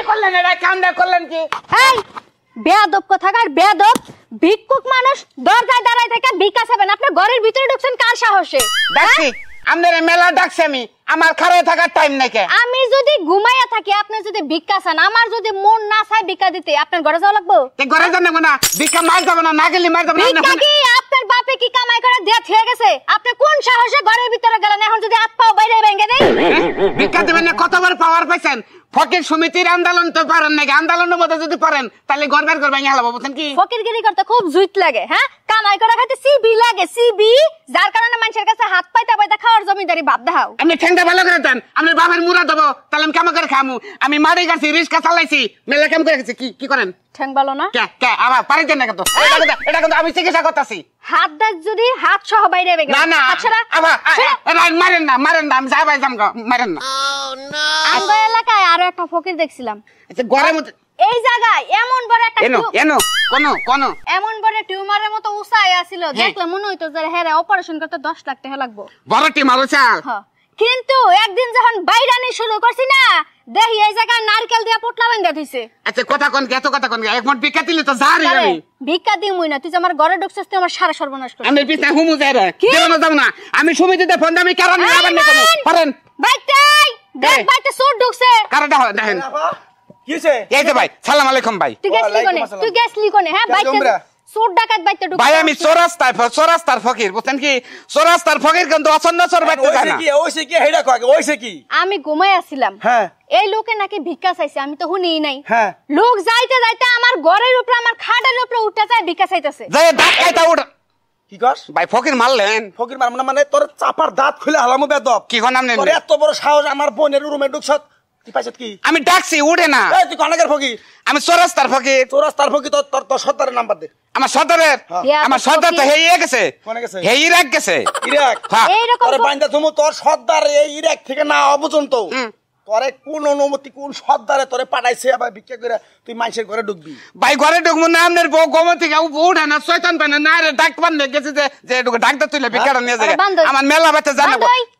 কি করলেন এটা কামটা করলেন কি এই বেয়াদব কথাকার বেয়াদব ভিক্ষুক মানুষ দরজায় দাঁড়ায় থেকে ভিক্ষা চাবেন আপনি ঘরের ভিতরে ঢুকছেন কার সাহসে দেখছি হ্যাঁ? আমাদের মেলা ডাকছে আমি আমার খাড়ায় থাকার টাইম নাকি আমি যদি ঘুমাইয়া থাকি আপনি যদি ভিক্ষা চান আমার যদি মন না চায় ভিক্ষা দিতে আপনার ঘরে যাওয়া লাগবো ঘরে যান না ভিক্ষা মার যাবো না না গেলে মার যাবো না কি কামাই করে দেয়া থেকে গেছে আপনি কোন সাহসে ঘরের ভিতরে গেলেন এখন যদি হাত পাও বাইরে ভেঙে দেই ভিক্ষা দেবেন না কতবার পাওয়ার পাইছেন ফকির সমিতির আন্দোলন তো পারেন নাকি আন্দোলনের মধ্যে যদি পারেন তাহলে ঘর বের করে ভেঙে হালাবো বুঝছেন কি ফকিরগিরি করতে খুব জুইত লাগে হ্যাঁ কামাই করা খাতে সিবি লাগে সিবি যার কারণে মানুষের জমিদারি বাপ দাও ভালো করে দেন বাপের মুরা দেবো তাহলে আমি করে খামু আমি মারি গেছি রিস্কা চালাইছি করে গেছি কি কি করেন ঠ্যাং ভালো না কে কে আবার পারি দেন কত এটা কিন্তু আমি চিকিৎসা করতেছি হাত দাগ যদি হাত সহ বাইরে না না আচ্ছা মারেন না মারেন না আমি মারেন না oh, আমরা এলাকায় আরো একটা ফকির দেখছিলাম আচ্ছা এই জায়গায় এমন বড় একটা এনো এনো কোন কোন এমন বড় টিউমারের মতো আছিল হ্যাঁ। দেখলে মনে হইতো যে হেরে হ্যাঁ অপারেশন করতে 10 লাখ টাকা বড় টিউমার কিন্তু একদিন যখন বাইরানি শুরু করছি না দেখি এই জায়গায় নারকেল পোটলা বান্ধা দিছে আচ্ছা কথা কোন এত কথা কোন এক মন ভিক্ষা দিলে তো জারি আমি ভিক্ষা দিই মুই না তুই আমার ঘরে ঢুকছিস তুই আমার সারা সর্বনাশ করছিস আমি পিছে হুমু যাই রে কেন না যাও না আমি সুমিতিতে ফোন দামি কারণ আবার পারেন দেখ বাইতে সুর ঢুকছে কারণ দেখেন হ্যাঁ, আমি কি ঘুমাই আসিলাম হ্যাঁ। এই লোকে নাকি ভিক্ষা চাইছে আমি তো শুনি নাই হ্যাঁ। লোক যাইতে যাইতে আমার ঘরের উপরে আমার খাটের উপরে উঠতে যায় ভিক্ষা চাইতেছে কি কস ভাই ফকির মারলেন ফকির মারম মানে তোর চাপার দাঁত খুলে হালামু বেদব কি কোন নাম এত বড় সাহস আমার বোনের রুমে ঢুকছত আমি ডাকছি উঠে না তুই কনকের ফকি আমি চোরাস্তার ফকি চোরাস্তার ফকি তোর তোর সর্দারের নাম্বার দে আমার সর্দারের হ্যাঁ। আমার সর্দার তো হেই গেছে হে ইরাক গেছে ইরাক হ্যাঁ। তোর বাইন্দা তুমি তোর সর্দার এই ইরাক থেকে না অপর্যন্ত তোরে কোন অনুমতি কোন সর্দারে তোরে পাঠাইছে আবার ভিক্ষা করে তুই মানুষের ঘরে ঢুকবি ভাই ঘরে ঢুকবো না আমনের বউ গমন থেকে উঠে না শয়তান পায় না রে ডাক পান গেছে যে ডাক্তার তুলে ভিক্ষাটা হ্যাঁ। নিয়ে যাবে আমার মেলা বাচ্চা জানাবো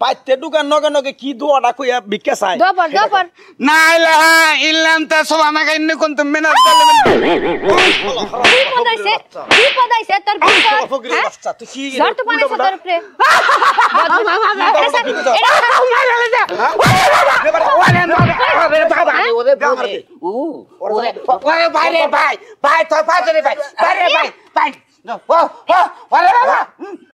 বাইতে ঢুকার নগে নগে কি দোয়াটা কইয়া বিকে চাই দোপর দোপর না ইলাহা ইল্লা আনতা সুবহানাকা ইন্নী কুনতু মিনাল জালিমিন কি পদাইছে কি পদাইছে তোর ফকির বাচ্চা তো পানাইছে তোর উপরে ভাই ভাই তোর ভাই ভাই ভাই ভাই